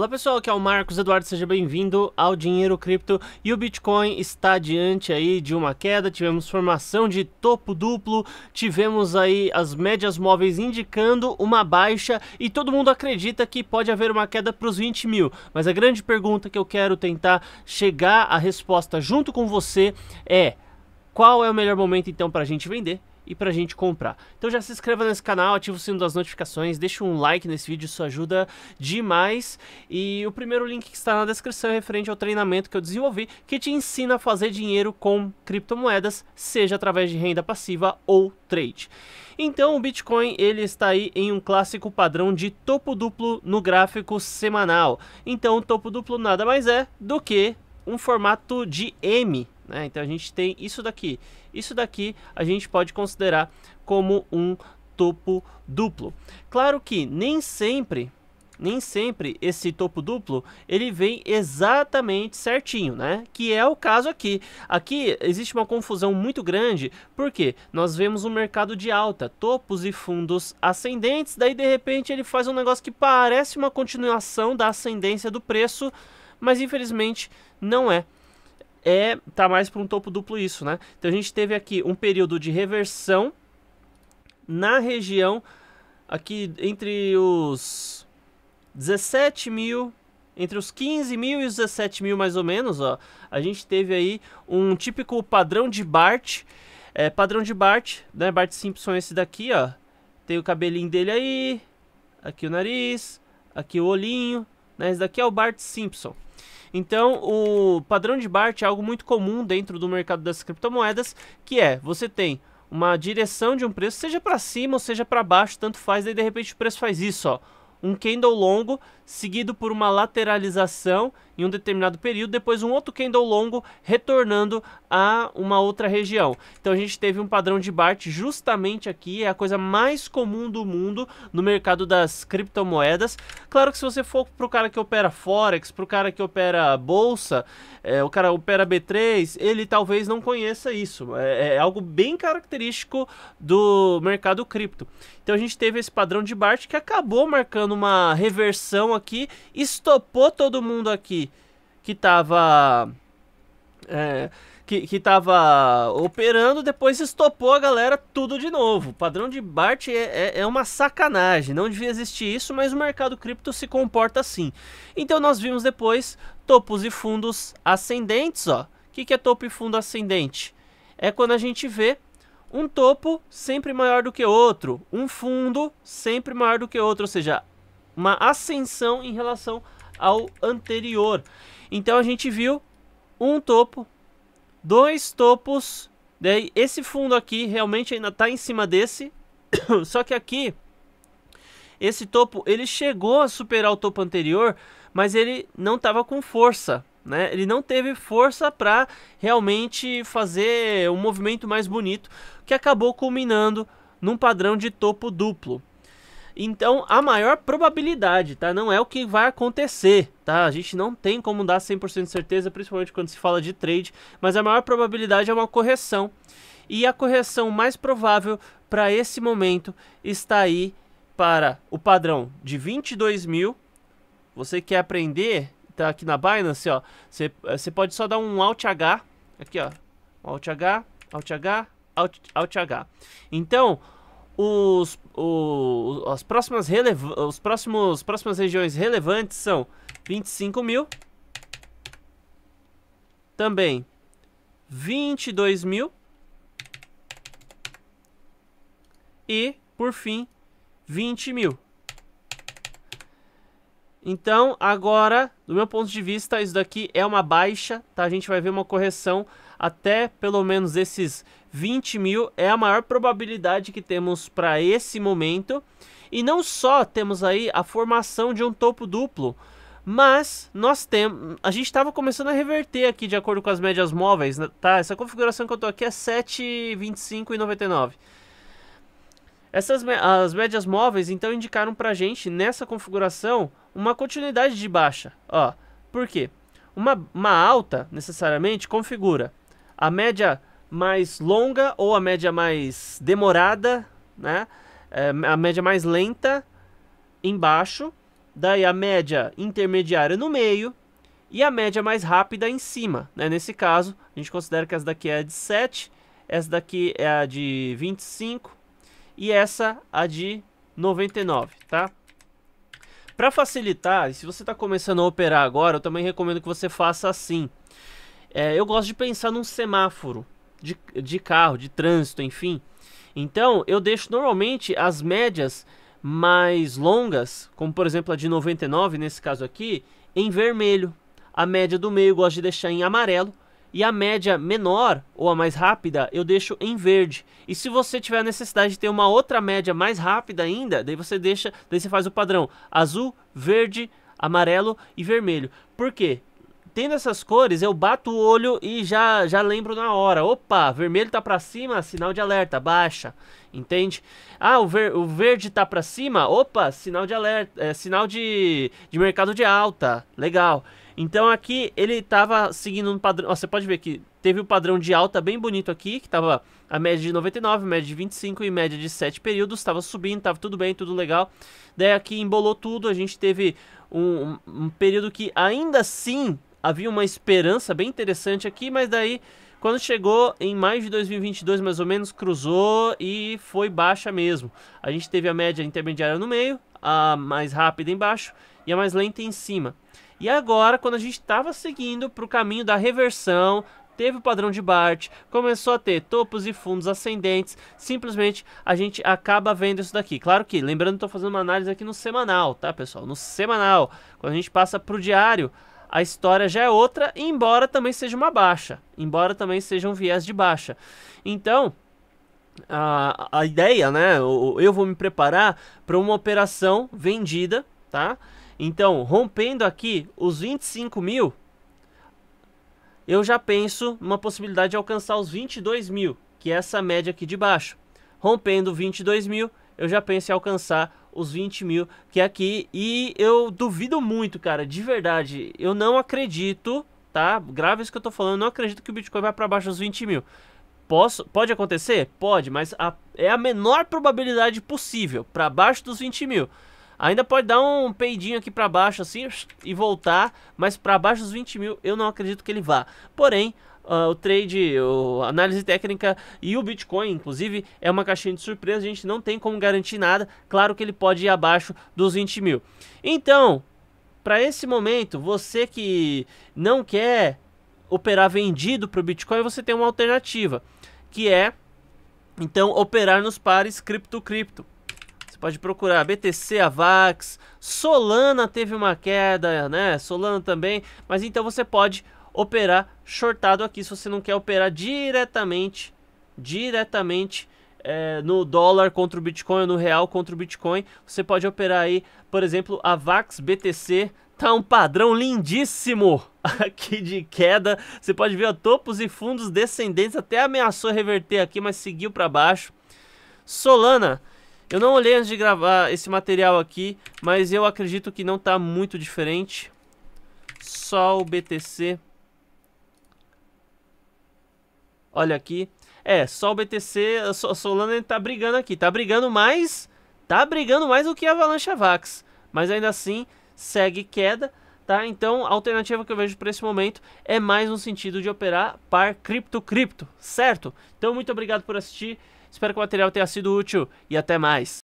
Olá pessoal, aqui é o Marcos Eduardo, seja bem-vindo ao Dinheiro Cripto. E o Bitcoin está diante aí de uma queda, tivemos formação de topo duplo, tivemos aí as médias móveis indicando uma baixa e todo mundo acredita que pode haver uma queda para os 20 mil. Mas a grande pergunta que eu quero tentar chegar à resposta junto com você é qual é o melhor momento então para a gente vender e pra gente comprar. Então já se inscreva nesse canal, ativa o sino das notificações, deixa um like nesse vídeo, isso ajuda demais. E o primeiro link que está na descrição é referente ao treinamento que eu desenvolvi, que te ensina a fazer dinheiro com criptomoedas, seja através de renda passiva ou trade. Então o Bitcoin ele está aí em um clássico padrão de topo duplo no gráfico semanal. Então o topo duplo nada mais é do que um formato de M né? Então a gente tem isso daqui. Isso daqui a gente pode considerar como um topo duplo. Claro que nem sempre nem sempre esse topo duplo ele vem exatamente certinho, né? Que é o caso aqui. Aqui existe uma confusão muito grande, porque nós vemos um mercado de alta, topos e fundos ascendentes, daí de repente ele faz um negócio que parece uma continuação da ascendência do preço, mas infelizmente não é é tá mais para um topo duplo isso, né? Então a gente teve aqui um período de reversão na região aqui entre os 17 mil entre os 15 mil e os 17 mil mais ou menos, ó, a gente teve aí um típico padrão de Bart, é, padrão de Bart, né, Bart Simpson é esse daqui, ó, tem o cabelinho dele aí, aqui o nariz, aqui o olhinho, né, esse daqui é o Bart Simpson, então, o padrão de BART é algo muito comum dentro do mercado das criptomoedas, que é você tem uma direção de um preço, seja para cima ou seja para baixo, tanto faz, daí de repente o preço faz isso, ó, um candle longo seguido por uma lateralização em um determinado período, depois um outro candle longo retornando a uma outra região. Então a gente teve um padrão de Bart justamente aqui, é a coisa mais comum do mundo no mercado das criptomoedas. Claro que se você for para o cara que opera Forex, para o cara que opera Bolsa, é, o cara opera B3, ele talvez não conheça isso. É, é algo bem característico do mercado cripto. Então a gente teve esse padrão de Bart que acabou marcando uma reversão aqui, estopou todo mundo aqui que tava. É, que, que tava operando, depois estopou a galera tudo de novo. O padrão de BART é, é, é, uma sacanagem, não devia existir isso, mas o mercado cripto se comporta assim. Então nós vimos depois topos e fundos ascendentes, ó. O que, que é topo e fundo ascendente? É quando a gente vê um topo sempre maior do que outro, um fundo sempre maior do que outro, ou seja, uma ascensão em relação ao anterior. Então a gente viu um topo, dois topos, daí esse fundo aqui realmente ainda está em cima desse, só que aqui esse topo ele chegou a superar o topo anterior, mas ele não estava com força. Né? Ele não teve força para realmente fazer um movimento mais bonito, que acabou culminando num padrão de topo duplo. Então, a maior probabilidade, tá? Não é o que vai acontecer, tá? A gente não tem como dar 100% de certeza, principalmente quando se fala de trade, mas a maior probabilidade é uma correção. E a correção mais provável para esse momento está aí para o padrão de 22 mil. Você quer aprender? Tá aqui na Binance, ó. Eh, você pode só dar um Alt H. Aqui, ó. Alt H, Alt H, Alt, Alt H. Então, os, os as próximas, os próximos, próximas regiões relevantes são 25 mil. Também 22 mil. E, por fim, 20 mil. Então, agora, do meu ponto de vista, isso daqui é uma baixa, tá? A gente vai ver uma correção até pelo menos esses 20 mil é a maior probabilidade que temos para esse momento. E não só temos aí a formação de um topo duplo, mas nós temos. A gente estava começando a reverter aqui de acordo com as médias móveis, né, tá? Essa configuração que eu tô aqui é 7,25 e 99. Essas as médias móveis então indicaram pra gente nessa configuração uma continuidade de baixa, ó. Por quê? Uma, uma alta necessariamente configura a média mais longa ou a média mais demorada, né? É, a média mais lenta embaixo, daí a média intermediária no meio e a média mais rápida em cima. Né? Nesse caso, a gente considera que essa daqui é a de 7, essa daqui é a de 25 e essa a de 99, tá? Para facilitar, se você está começando a operar agora, eu também recomendo que você faça assim. É, eu gosto de pensar num semáforo de, de carro, de trânsito, enfim. Então, eu deixo normalmente as médias mais longas, como por exemplo a de 99 nesse caso aqui, em vermelho. A média do meio eu gosto de deixar em amarelo. E a média menor, ou a mais rápida, eu deixo em verde. E se você tiver a necessidade de ter uma outra média mais rápida ainda, daí você deixa, daí você faz o padrão azul, verde, amarelo e vermelho. Por quê? tendo essas cores, eu bato o olho e já, já lembro na hora. Opa, vermelho tá pra cima, sinal de alerta, baixa. Entende? Ah, o, ver, o verde tá pra cima, opa, sinal de alerta, é, sinal de, de mercado de alta. Legal. Então aqui ele tava seguindo um padrão. Ó, você pode ver que teve o um padrão de alta bem bonito aqui, que tava a média de 99, média de 25 e média de 7 períodos. Tava subindo, tava tudo bem, tudo legal. Daí aqui embolou tudo, a gente teve um, um período que ainda assim havia uma esperança bem interessante aqui, mas daí quando chegou em maio de 2022, mais ou menos, cruzou e foi baixa mesmo. A gente teve a média intermediária no meio, a mais rápida embaixo e a mais lenta em cima. E agora, quando a gente estava seguindo para o caminho da reversão, teve o padrão de Bart, começou a ter topos e fundos ascendentes, simplesmente a gente acaba vendo isso daqui. Claro que, lembrando, estou fazendo uma análise aqui no semanal, tá pessoal? No semanal, quando a gente passa para o diário, a história já é outra, embora também seja uma baixa, embora também seja um viés de baixa. Então, a, a ideia, né? Eu vou me preparar para uma operação vendida, tá? Então, rompendo aqui os 25 mil, eu já penso numa possibilidade de alcançar os 22 mil, que é essa média aqui de baixo. Rompendo 22 mil, eu já penso em alcançar os 20 mil que é aqui. E eu duvido muito, cara, de verdade. Eu não acredito, tá? Grave isso que eu tô falando, eu não acredito que o Bitcoin vai para baixo dos 20 mil. Posso, pode acontecer? Pode, mas a, é a menor probabilidade possível, para baixo dos 20 mil. Ainda pode dar um peidinho aqui para baixo assim e voltar, mas para baixo dos 20 mil eu não acredito que ele vá. Porém, uh, o trade, a análise técnica e o Bitcoin, inclusive, é uma caixinha de surpresa. A gente não tem como garantir nada. Claro que ele pode ir abaixo dos 20 mil. Então, para esse momento, você que não quer operar vendido para o Bitcoin, você tem uma alternativa, que é então operar nos pares cripto-cripto. Você pode procurar BTC, AVAX, Solana teve uma queda, né? Solana também, mas então você pode operar shortado aqui, se você não quer operar diretamente, diretamente é, no dólar contra o Bitcoin, ou no real contra o Bitcoin, você pode operar aí, por exemplo, a Vax BTC tá um padrão lindíssimo aqui de queda. Você pode ver ó, topos e fundos descendentes, até ameaçou reverter aqui, mas seguiu para baixo. Solana, eu não olhei antes de gravar esse material aqui, mas eu acredito que não tá muito diferente. Sol BTC Olha aqui. É, só o BTC, a Solana tá brigando aqui. Tá brigando mais, tá brigando mais do que a Avalanche Vax. Mas ainda assim, segue queda, tá? Então, a alternativa que eu vejo para esse momento é mais no sentido de operar par cripto-cripto, certo? Então, muito obrigado por assistir. Espero que o material tenha sido útil e até mais.